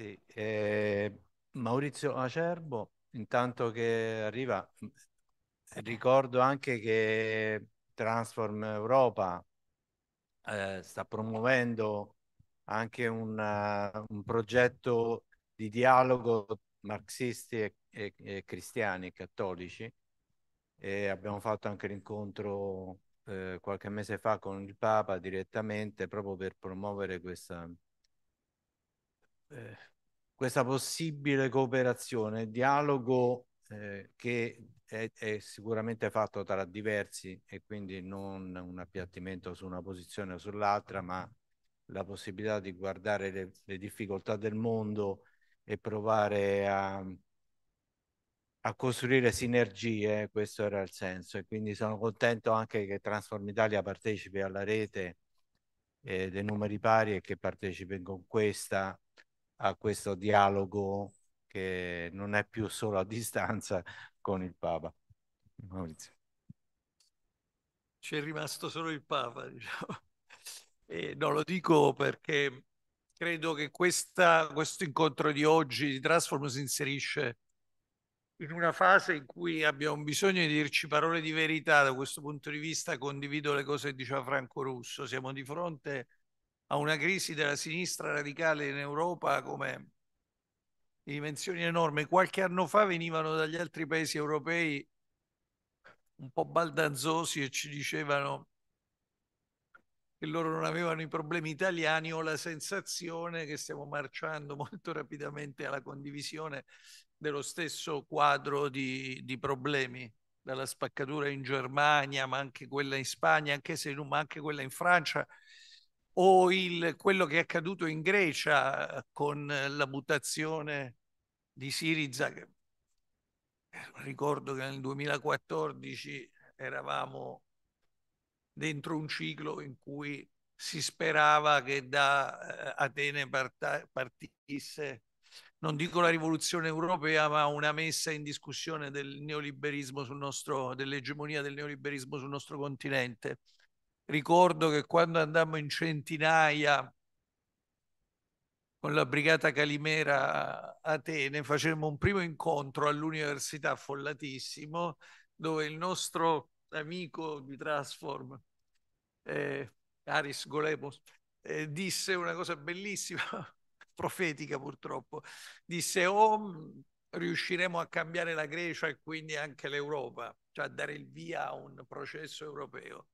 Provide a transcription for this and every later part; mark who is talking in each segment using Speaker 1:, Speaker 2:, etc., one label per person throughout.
Speaker 1: Sì, eh, Maurizio Acerbo, intanto che arriva, ricordo anche che Transform Europa eh, sta promuovendo anche una, eh, un progetto di dialogo marxisti e, e, e cristiani cattolici e abbiamo fatto anche l'incontro eh, qualche mese fa con il Papa direttamente proprio per promuovere questa, eh, questa possibile cooperazione, dialogo eh, che è, è, sicuramente fatto tra diversi e quindi non un appiattimento su una posizione o sull'altra, ma la possibilità di guardare le, le difficoltà del mondo e provare a, a costruire sinergie, eh, questo era il senso e quindi sono contento anche che Transform Italia partecipi alla rete eh, dei numeri pari e che partecipi con questa a questo dialogo che non è più solo a distanza con il Papa. Maurizio.
Speaker 2: C'è rimasto solo il Papa, diciamo. E eh, non lo dico perché credo che questa, questo incontro di oggi di Transform si inserisce in una fase in cui abbiamo bisogno di dirci parole di verità. Da questo punto di vista condivido le cose che diceva Franco Russo. Siamo di fronte a a una crisi della sinistra radicale in Europa come di dimensioni enormi. Qualche anno fa venivano dagli altri paesi europei un po' baldanzosi e ci dicevano che loro non avevano i problemi italiani. Ho la sensazione che stiamo marciando molto rapidamente alla condivisione dello stesso quadro di, di problemi dalla spaccatura in Germania, ma anche quella in Spagna, anche se, non, ma anche quella in Francia, o il, quello che è accaduto in Grecia eh, con eh, la mutazione di Siriza. Eh, ricordo che nel 2014 eravamo dentro un ciclo in cui si sperava che da Atene partisse, non dico la rivoluzione europea, ma una messa in discussione del neoliberismo sul nostro, dell'egemonia del neoliberismo sul nostro continente. Ricordo che quando andammo in centinaia con la brigata Calimera a Atene facemmo un primo incontro all'università affollatissimo dove il nostro amico di Transform, eh, Aris Golemos, eh, disse una cosa bellissima, profetica purtroppo, disse o riusciremo a cambiare la Grecia e quindi anche l'Europa, cioè a dare il via a un processo europeo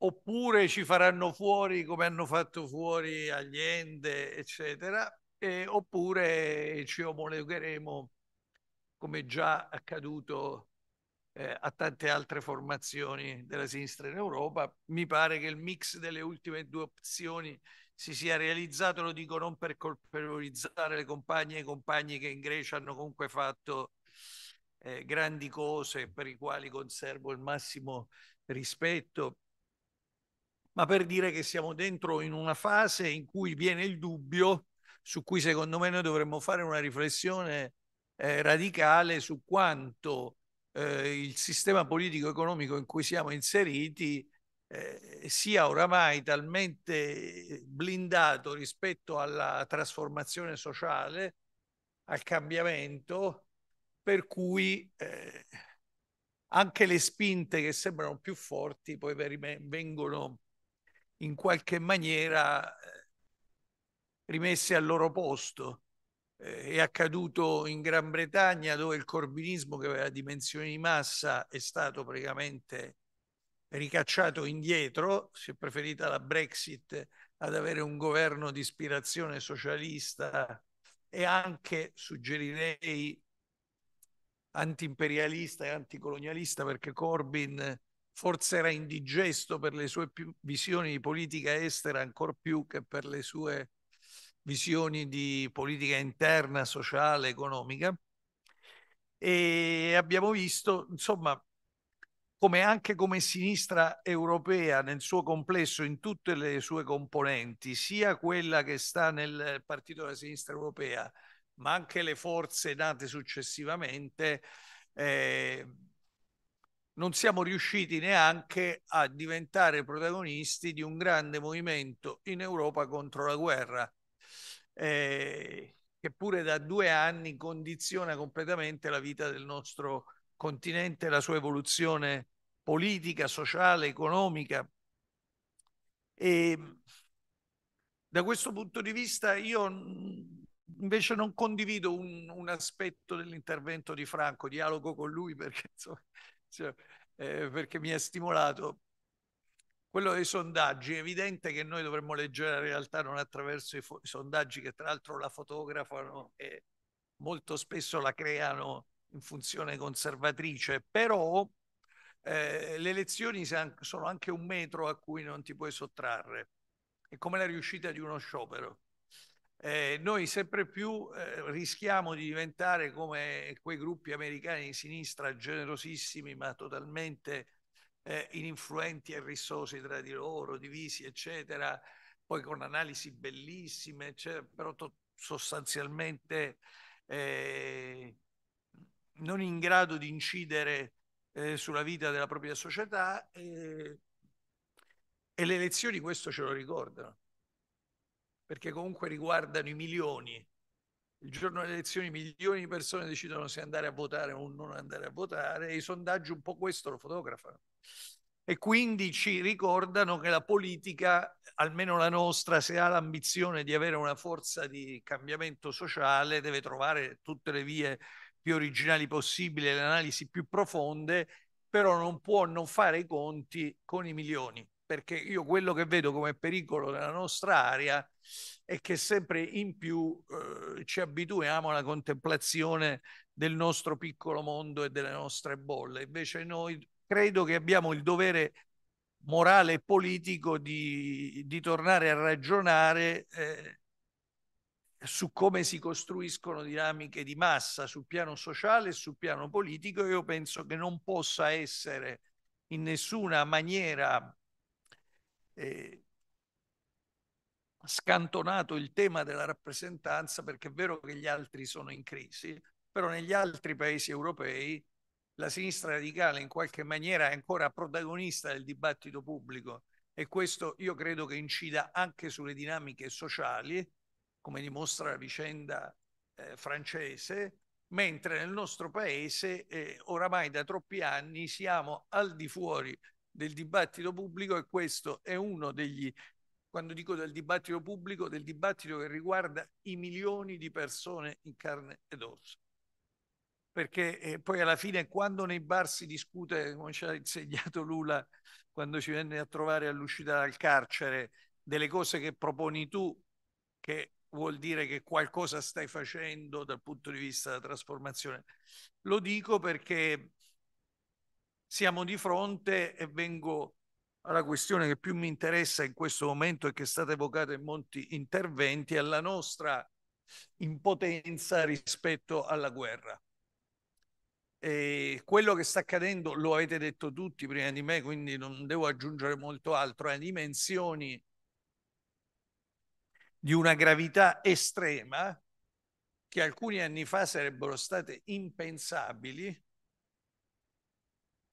Speaker 2: oppure ci faranno fuori come hanno fatto fuori agli ende, eccetera, e, oppure ci omologheremo come già accaduto eh, a tante altre formazioni della sinistra in Europa. Mi pare che il mix delle ultime due opzioni si sia realizzato, lo dico non per colpevolizzare le compagne e i compagni che in Grecia hanno comunque fatto eh, grandi cose per i quali conservo il massimo rispetto ma per dire che siamo dentro in una fase in cui viene il dubbio su cui secondo me noi dovremmo fare una riflessione eh, radicale su quanto eh, il sistema politico-economico in cui siamo inseriti eh, sia oramai talmente blindato rispetto alla trasformazione sociale, al cambiamento, per cui eh, anche le spinte che sembrano più forti poi vengono in qualche maniera eh, rimesse al loro posto. Eh, è accaduto in Gran Bretagna dove il corbinismo che aveva dimensioni di massa è stato praticamente ricacciato indietro, si è preferita la Brexit ad avere un governo di ispirazione socialista e anche suggerirei antiimperialista e anticolonialista perché Corbyn forse era indigesto per le sue visioni di politica estera ancor più che per le sue visioni di politica interna, sociale, economica. E abbiamo visto, insomma, come anche come sinistra europea nel suo complesso, in tutte le sue componenti, sia quella che sta nel partito della sinistra europea, ma anche le forze nate successivamente, eh, non siamo riusciti neanche a diventare protagonisti di un grande movimento in Europa contro la guerra, eh, che pure da due anni condiziona completamente la vita del nostro continente, la sua evoluzione politica, sociale, economica. E da questo punto di vista io invece non condivido un, un aspetto dell'intervento di Franco, dialogo con lui perché insomma, cioè, eh, perché mi ha stimolato quello dei sondaggi. È evidente che noi dovremmo leggere la realtà non attraverso i, i sondaggi che tra l'altro la fotografano e molto spesso la creano in funzione conservatrice, però eh, le elezioni sono anche un metro a cui non ti puoi sottrarre. È come la riuscita di uno sciopero eh, noi sempre più eh, rischiamo di diventare come quei gruppi americani di sinistra generosissimi ma totalmente eh, ininfluenti e rissosi tra di loro, divisi eccetera, poi con analisi bellissime, eccetera, cioè, però sostanzialmente eh, non in grado di incidere eh, sulla vita della propria società eh, e le elezioni questo ce lo ricordano perché comunque riguardano i milioni. Il giorno delle elezioni milioni di persone decidono se andare a votare o non andare a votare e i sondaggi un po' questo lo fotografano. E quindi ci ricordano che la politica, almeno la nostra, se ha l'ambizione di avere una forza di cambiamento sociale, deve trovare tutte le vie più originali possibili, le analisi più profonde, però non può non fare i conti con i milioni perché io quello che vedo come pericolo nella nostra area è che sempre in più eh, ci abituiamo alla contemplazione del nostro piccolo mondo e delle nostre bolle. Invece noi credo che abbiamo il dovere morale e politico di, di tornare a ragionare eh, su come si costruiscono dinamiche di massa sul piano sociale e sul piano politico. Io penso che non possa essere in nessuna maniera eh, scantonato il tema della rappresentanza perché è vero che gli altri sono in crisi, però negli altri paesi europei la sinistra radicale in qualche maniera è ancora protagonista del dibattito pubblico e questo io credo che incida anche sulle dinamiche sociali, come dimostra la vicenda eh, francese, mentre nel nostro paese eh, oramai da troppi anni siamo al di fuori del dibattito pubblico e questo è uno degli, quando dico del dibattito pubblico, del dibattito che riguarda i milioni di persone in carne ed ossa. Perché eh, poi alla fine quando nei bar si discute, come ci ha insegnato Lula quando ci venne a trovare all'uscita dal carcere, delle cose che proponi tu, che vuol dire che qualcosa stai facendo dal punto di vista della trasformazione. Lo dico perché siamo di fronte e vengo alla questione che più mi interessa in questo momento e che è stata evocata in molti interventi, alla nostra impotenza rispetto alla guerra. E quello che sta accadendo, lo avete detto tutti prima di me, quindi non devo aggiungere molto altro, è dimensioni di una gravità estrema che alcuni anni fa sarebbero state impensabili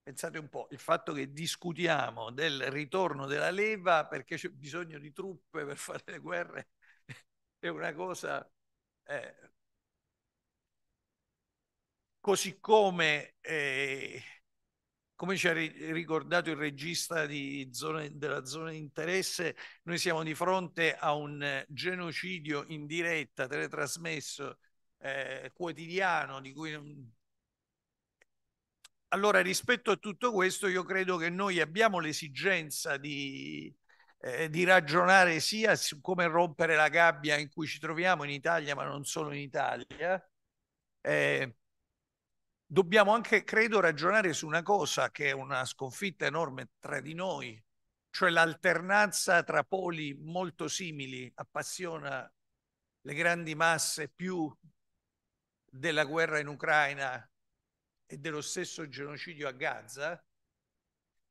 Speaker 2: Pensate un po', il fatto che discutiamo del ritorno della leva perché c'è bisogno di truppe per fare le guerre è una cosa... Eh, così come, eh, come ci ha ricordato il regista zone, della zona di interesse, noi siamo di fronte a un genocidio in diretta, teletrasmesso, eh, quotidiano, di cui allora, rispetto a tutto questo, io credo che noi abbiamo l'esigenza di, eh, di ragionare sia su come rompere la gabbia in cui ci troviamo in Italia, ma non solo in Italia. Eh, dobbiamo anche, credo, ragionare su una cosa che è una sconfitta enorme tra di noi, cioè l'alternanza tra poli molto simili appassiona le grandi masse più della guerra in Ucraina e dello stesso genocidio a Gaza,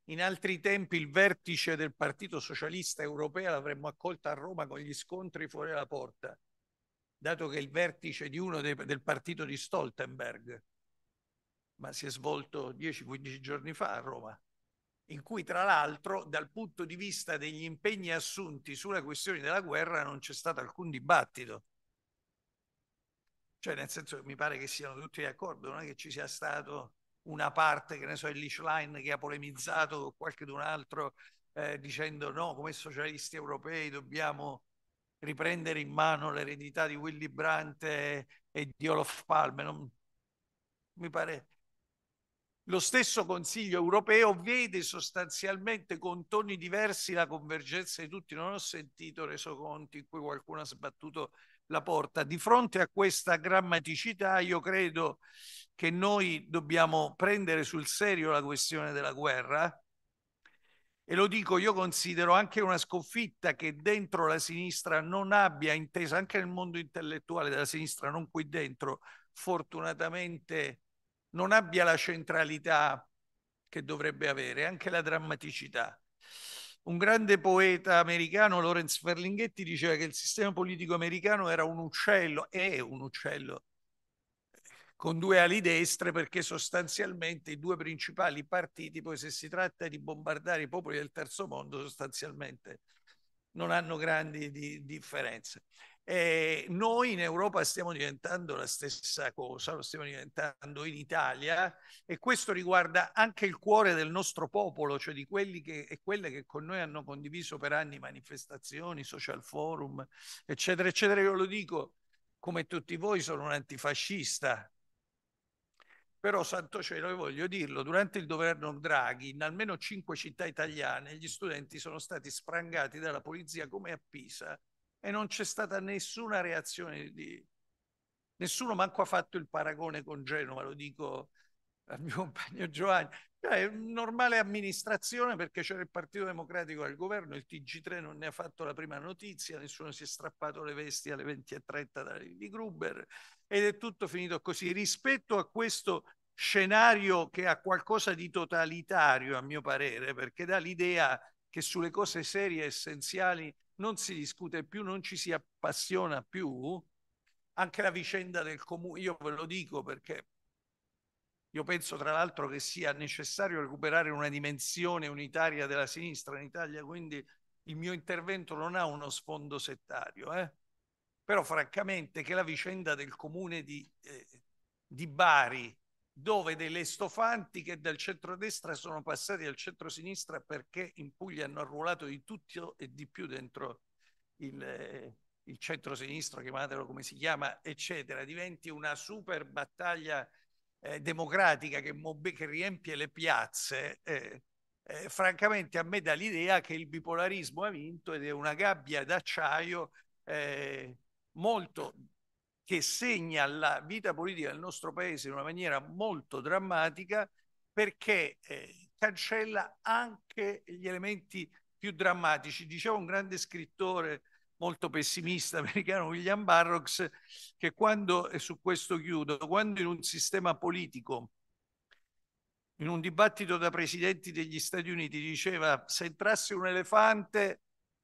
Speaker 2: in altri tempi il vertice del Partito Socialista Europeo l'avremmo accolta a Roma con gli scontri fuori la porta, dato che il vertice di uno dei, del partito di Stoltenberg, ma si è svolto 10-15 giorni fa a Roma, in cui tra l'altro dal punto di vista degli impegni assunti sulla questione della guerra non c'è stato alcun dibattito. Cioè, nel senso che mi pare che siano tutti d'accordo, non è che ci sia stato una parte, che ne so, il Lichline che ha polemizzato con qualcun altro eh, dicendo no, come socialisti europei dobbiamo riprendere in mano l'eredità di Willy Brandt e, e di Olof Palme. Non, mi pare lo stesso Consiglio europeo vede sostanzialmente con toni diversi la convergenza di tutti. Non ho sentito resoconti in cui qualcuno ha sbattuto la porta. Di fronte a questa grammaticità io credo che noi dobbiamo prendere sul serio la questione della guerra e lo dico, io considero anche una sconfitta che dentro la sinistra non abbia intesa, anche nel mondo intellettuale della sinistra, non qui dentro, fortunatamente non abbia la centralità che dovrebbe avere, anche la drammaticità un grande poeta americano, Lawrence Ferlinghetti, diceva che il sistema politico americano era un uccello, è un uccello con due ali destre perché sostanzialmente i due principali partiti, poi se si tratta di bombardare i popoli del terzo mondo, sostanzialmente non hanno grandi di differenze. Eh, noi in Europa stiamo diventando la stessa cosa, lo stiamo diventando in Italia e questo riguarda anche il cuore del nostro popolo, cioè di quelli che, e quelle che con noi hanno condiviso per anni manifestazioni, social forum, eccetera, eccetera. Io lo dico, come tutti voi, sono un antifascista. Però, santo cielo, io voglio dirlo, durante il governo Draghi, in almeno cinque città italiane, gli studenti sono stati sprangati dalla polizia come a Pisa e non c'è stata nessuna reazione di... Nessuno manco ha fatto il paragone con Genova, lo dico al mio compagno Giovanni. Cioè, è normale amministrazione perché c'era il Partito Democratico al governo, il TG3 non ne ha fatto la prima notizia, nessuno si è strappato le vesti alle 20.30 di Gruber ed è tutto finito così. Rispetto a questo scenario che ha qualcosa di totalitario, a mio parere, perché dà l'idea che sulle cose serie e essenziali non si discute più, non ci si appassiona più, anche la vicenda del comune, io ve lo dico perché io penso tra l'altro che sia necessario recuperare una dimensione unitaria della sinistra in Italia, quindi il mio intervento non ha uno sfondo settario, eh? però francamente che la vicenda del comune di, eh, di Bari dove delle estofanti che dal centrodestra sono passati al centrosinistra perché in Puglia hanno arruolato di tutto e di più dentro il, eh, il centro-sinistro, chiamatelo come si chiama, eccetera, diventi una super battaglia eh, democratica che, che, riempie le piazze. Eh, eh, francamente a me dà l'idea che il bipolarismo ha vinto ed è una gabbia d'acciaio eh, molto che segna la vita politica del nostro paese in una maniera molto drammatica perché eh, cancella anche gli elementi più drammatici. Diceva un grande scrittore molto pessimista americano, William Barrocks, che quando, e su questo chiudo, quando in un sistema politico, in un dibattito da presidenti degli Stati Uniti, diceva se entrasse un elefante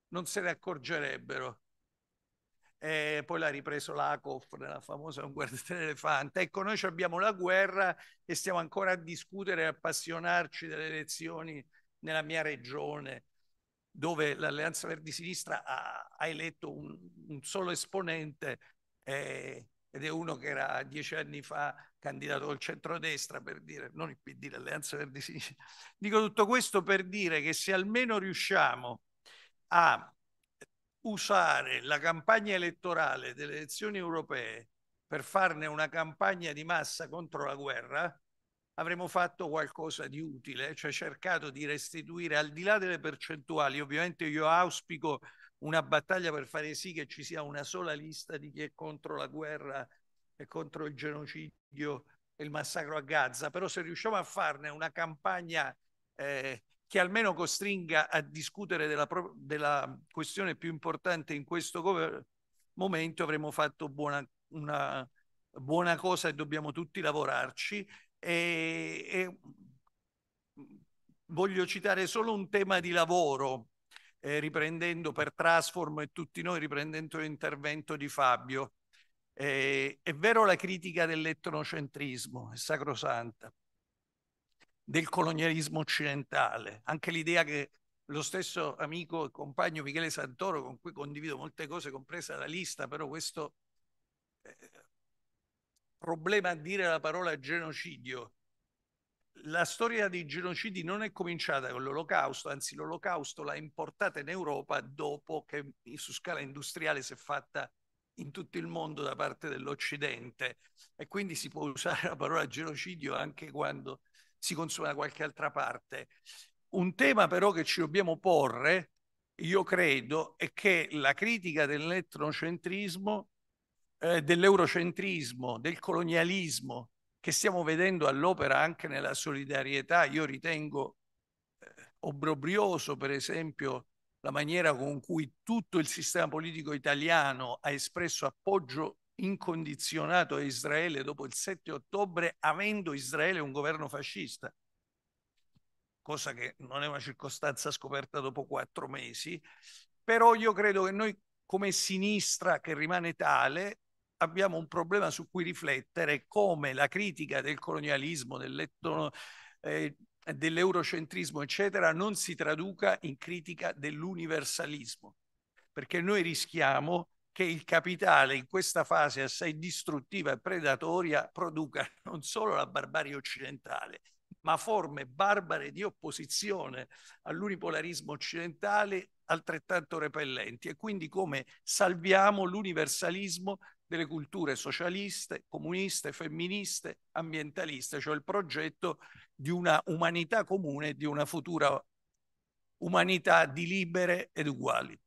Speaker 2: non se ne accorgerebbero eh, poi l'ha ripreso l'ACOF nella famosa guerra dell'elefante. Ecco, noi abbiamo la guerra e stiamo ancora a discutere e appassionarci delle elezioni nella mia regione, dove l'Alleanza Verdi Sinistra ha, ha eletto un, un, solo esponente eh, ed è uno che era dieci anni fa candidato al centrodestra, per dire, non il PD, l'Alleanza Verdi Sinistra. Dico tutto questo per dire che se almeno riusciamo a usare la campagna elettorale delle elezioni europee per farne una campagna di massa contro la guerra, avremmo fatto qualcosa di utile, cioè cercato di restituire al di là delle percentuali. Ovviamente io auspico una battaglia per fare sì che ci sia una sola lista di chi è contro la guerra e contro il genocidio e il massacro a Gaza, però se riusciamo a farne una campagna eh, che almeno costringa a discutere della, della questione più importante in questo momento, avremo fatto buona, una buona cosa e dobbiamo tutti lavorarci. E, e mm, voglio citare solo un tema di lavoro, eh, riprendendo per Transform e tutti noi, riprendendo l'intervento di Fabio. Eh, è vero la critica dell'etnocentrismo, è sacrosanta, del colonialismo occidentale, anche l'idea che lo stesso amico e compagno Michele Santoro, con cui condivido molte cose, compresa la lista, però questo eh, problema a dire la parola genocidio. La storia dei genocidi non è cominciata con l'Olocausto, anzi l'Olocausto l'ha importata in Europa dopo che su scala industriale si è fatta in tutto il mondo da parte dell'Occidente e quindi si può usare la parola genocidio anche quando si consuma da qualche altra parte. Un tema però che ci dobbiamo porre, io credo, è che la critica dell'etnocentrismo, eh, dell'eurocentrismo, del colonialismo che stiamo vedendo all'opera anche nella solidarietà, io ritengo eh, obbrobrioso per esempio la maniera con cui tutto il sistema politico italiano ha espresso appoggio incondizionato a Israele dopo il 7 ottobre, avendo Israele un governo fascista, cosa che non è una circostanza scoperta dopo quattro mesi, però io credo che noi come sinistra che rimane tale abbiamo un problema su cui riflettere come la critica del colonialismo, dell'etno, eh, dell'eurocentrismo, eccetera, non si traduca in critica dell'universalismo, perché noi rischiamo che il capitale in questa fase assai distruttiva e predatoria produca non solo la barbarie occidentale, ma forme barbare di opposizione all'unipolarismo occidentale altrettanto repellenti e quindi come salviamo l'universalismo delle culture socialiste, comuniste, femministe, ambientaliste, cioè il progetto di una umanità comune, di una futura umanità di libere ed uguali.